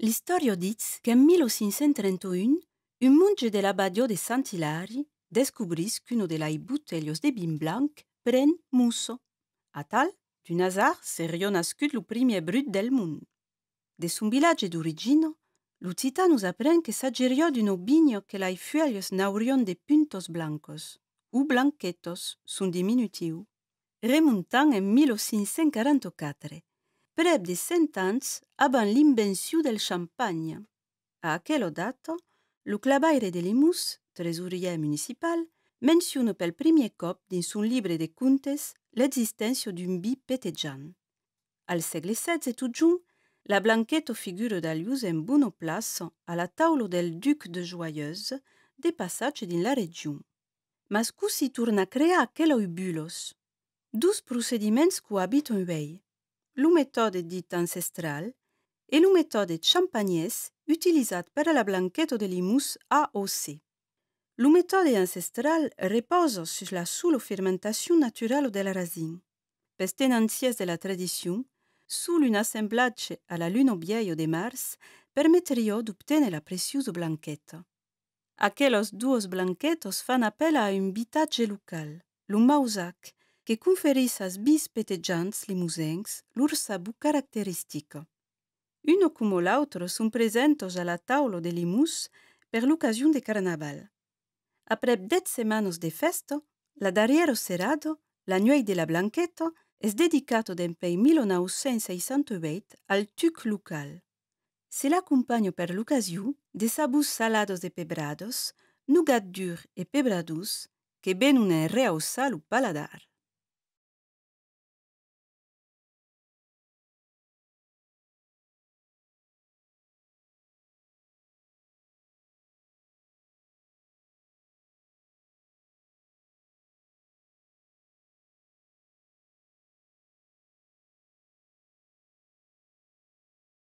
L’istori ditz qu’en 1831, unmunge de l’badio de Sant Hilarari descubris qu’uno de lai butes de Bim blanc pren muso. A tal, du Nazar seion ascut lo primiè brut del mund. Des un billatge d’oriino, lo Titantanus aprend que s'ggerrio d’un obinigno que lai fueios naurion de puntos blancos, u blanquetos son diminutiu, remontan en 1844. per de avant avant l'invention del champagne. A quello dato, lo clubaire de Limus trésorier municipal, mentionne pel premier cop dins son livre de contes l'existence d'un bi pétéjan Al segle XVI et tout la blanquette figure d'Alius en bonne place à la table del duc de Joyeuse, des passages din la région. Mas si tourna crea aquella ubulos. Dos procediments cohabitent en veille la méthode dite ancestrale et la méthode champagnaise utilisée pour la blanquette de limousse AOC. La méthode ancestrale repose sur la seule fermentation naturelle de la racine. Peste de la tradition, sous une assemblage à la lune vieil de mars, permettrait d'obtenir la précieuse blanquette. Aquellos deux blanquettes fan appel à un bitage local, le mausac, que conferis as bis petejants limousins lur sabu característico. Uno como otro son presentos a la taula de Limus per l'occasion de carnaval. Après dèt semanas de festo, la darrièro serado, la nuit de la Blanqueta, es dedicato dempei 1968 al tuc local. Se l'accompagno per l'occasion de sabus salados de pebrados, nougat dur e pebrados, que ben un enreaussal o paladar.